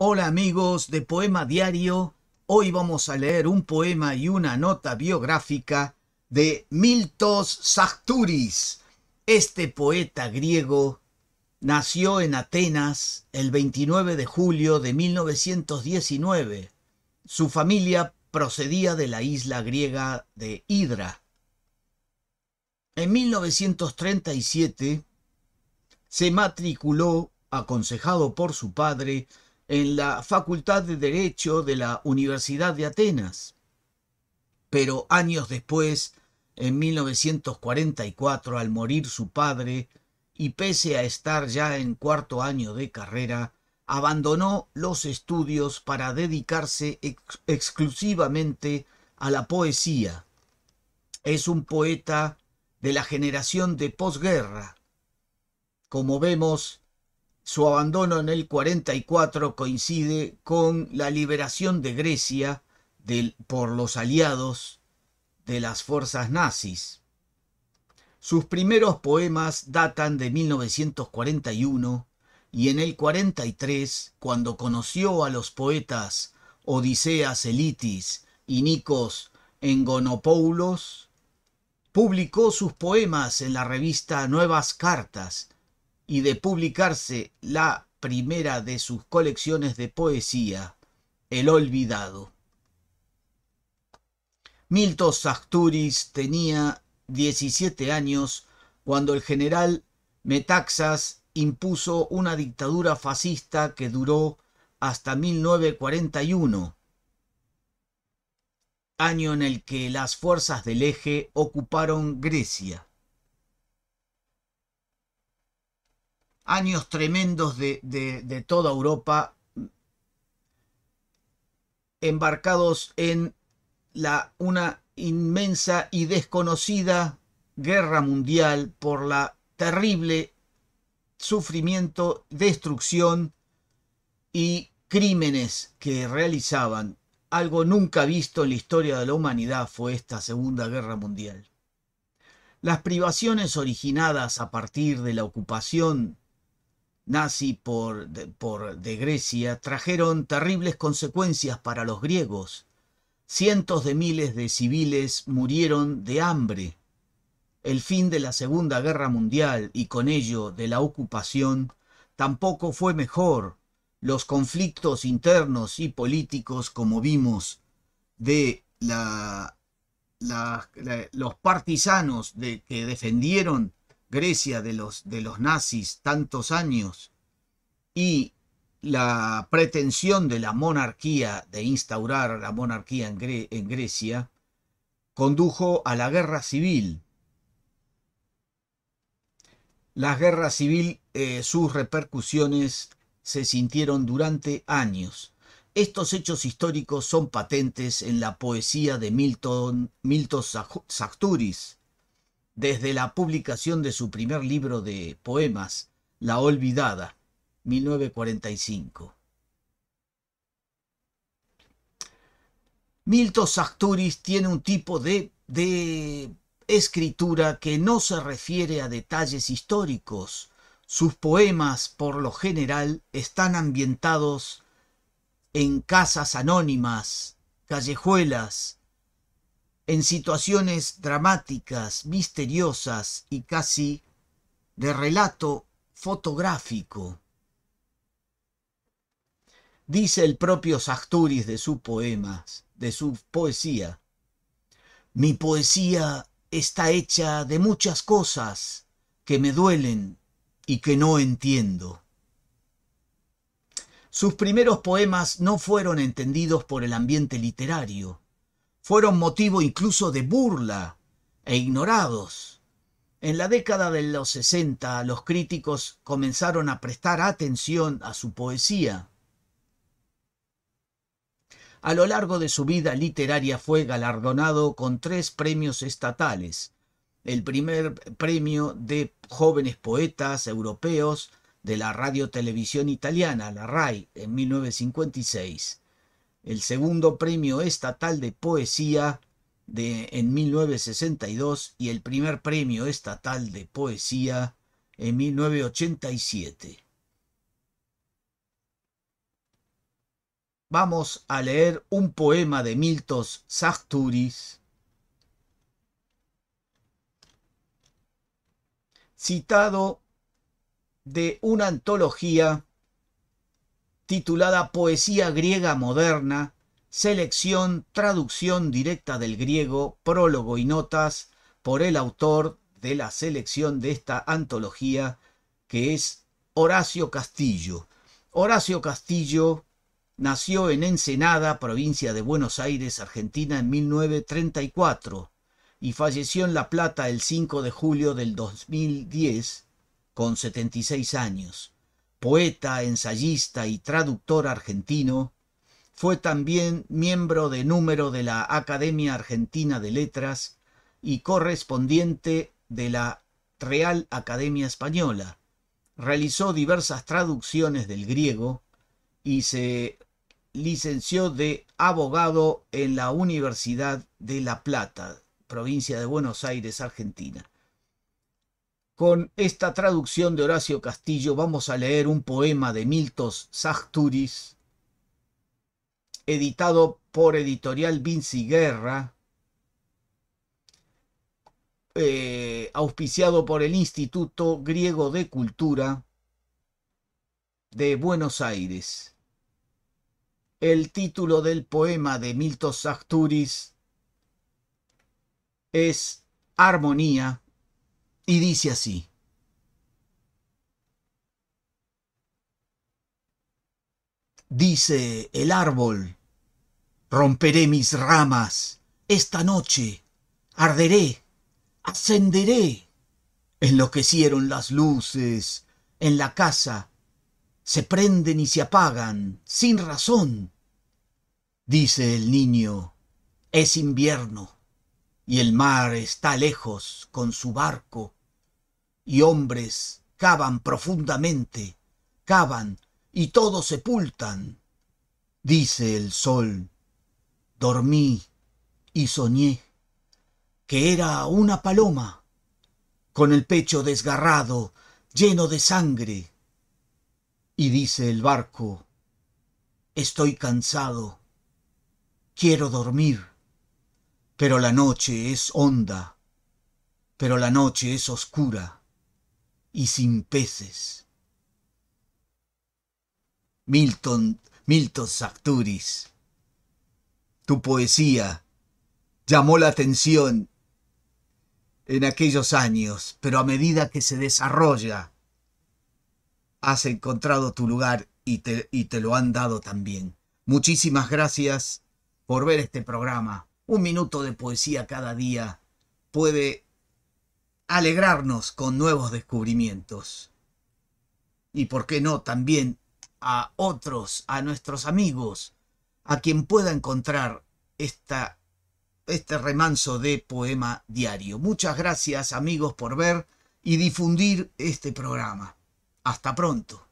Hola amigos de Poema Diario, hoy vamos a leer un poema y una nota biográfica de Miltos Sacturis. Este poeta griego nació en Atenas el 29 de julio de 1919. Su familia procedía de la isla griega de Hidra. En 1937 se matriculó, aconsejado por su padre, en la Facultad de Derecho de la Universidad de Atenas. Pero años después, en 1944, al morir su padre, y pese a estar ya en cuarto año de carrera, abandonó los estudios para dedicarse exclusivamente a la poesía. Es un poeta de la generación de posguerra. Como vemos, su abandono en el 44 coincide con la liberación de Grecia por los aliados de las fuerzas nazis. Sus primeros poemas datan de 1941 y en el 43, cuando conoció a los poetas Odiseas Elitis y Nikos Engonopoulos, publicó sus poemas en la revista Nuevas Cartas y de publicarse la primera de sus colecciones de poesía, El Olvidado. Milton Sakturis tenía 17 años cuando el general Metaxas impuso una dictadura fascista que duró hasta 1941, año en el que las fuerzas del eje ocuparon Grecia. años tremendos de, toda Europa embarcados en la, una inmensa y desconocida guerra mundial por la terrible sufrimiento, destrucción y crímenes que realizaban. Algo nunca visto en la historia de la humanidad fue esta Segunda Guerra Mundial. Las privaciones originadas a partir de la ocupación nazi por de, Grecia trajeron terribles consecuencias para los griegos. Cientos de miles de civiles murieron de hambre. El fin de la Segunda Guerra Mundial y con ello de la ocupación tampoco fue mejor. Los conflictos internos y políticos, como vimos, de los partisanos de, que defendieron Grecia de los, de los nazis tantos años y la pretensión de la monarquía, de instaurar la monarquía en, Grecia, condujo a la guerra civil. La guerra civil, eh, sus repercusiones se sintieron durante años. Estos hechos históricos son patentes en la poesía de Milton, Milton desde la publicación de su primer libro de poemas, La Olvidada, 1945. Milton Sacturis tiene un tipo de escritura que no se refiere a detalles históricos. Sus poemas, por lo general, están ambientados en casas anónimas, callejuelas, en situaciones dramáticas, misteriosas y casi de relato fotográfico. Dice el propio Sasturis de sus poemas, de su poesía. Mi poesía está hecha de muchas cosas que me duelen y que no entiendo. Sus primeros poemas no fueron entendidos por el ambiente literario fueron motivo incluso de burla e ignorados. En la década de los 60 los críticos comenzaron a prestar atención a su poesía. A lo largo de su vida literaria fue galardonado con tres premios estatales. El primer premio de jóvenes poetas europeos de la radio televisión italiana, la RAI, en 1956 el segundo premio estatal de poesía de, en 1962 y el primer premio estatal de poesía en 1987. Vamos a leer un poema de Miltos Sacturis citado de una antología titulada Poesía griega moderna, selección, traducción directa del griego, prólogo y notas por el autor de la selección de esta antología, que es Horacio Castillo. Horacio Castillo nació en Ensenada, provincia de Buenos Aires, Argentina, en 1934 y falleció en La Plata el 5 de julio del 2010 con 76 años poeta, ensayista y traductor argentino, fue también miembro de número de la Academia Argentina de Letras y correspondiente de la Real Academia Española. Realizó diversas traducciones del griego y se licenció de abogado en la Universidad de La Plata, provincia de Buenos Aires, Argentina. Con esta traducción de Horacio Castillo vamos a leer un poema de Miltos Sacturis, editado por editorial Vinci Guerra, eh, auspiciado por el Instituto Griego de Cultura de Buenos Aires. El título del poema de Miltos Sacturis es Armonía y dice así. Dice el árbol, romperé mis ramas esta noche, arderé, ascenderé. Enloquecieron las luces en la casa, se prenden y se apagan sin razón. Dice el niño, es invierno y el mar está lejos con su barco y hombres cavan profundamente, cavan y todos sepultan. Dice el sol, dormí y soñé que era una paloma, con el pecho desgarrado, lleno de sangre. Y dice el barco, estoy cansado, quiero dormir, pero la noche es honda, pero la noche es oscura y sin peces. Milton, Milton Sacturis, tu poesía llamó la atención en aquellos años, pero a medida que se desarrolla, has encontrado tu lugar y te, y te lo han dado también. Muchísimas gracias por ver este programa. Un minuto de poesía cada día puede alegrarnos con nuevos descubrimientos. Y por qué no también a otros, a nuestros amigos, a quien pueda encontrar esta, este remanso de poema diario. Muchas gracias amigos por ver y difundir este programa. Hasta pronto.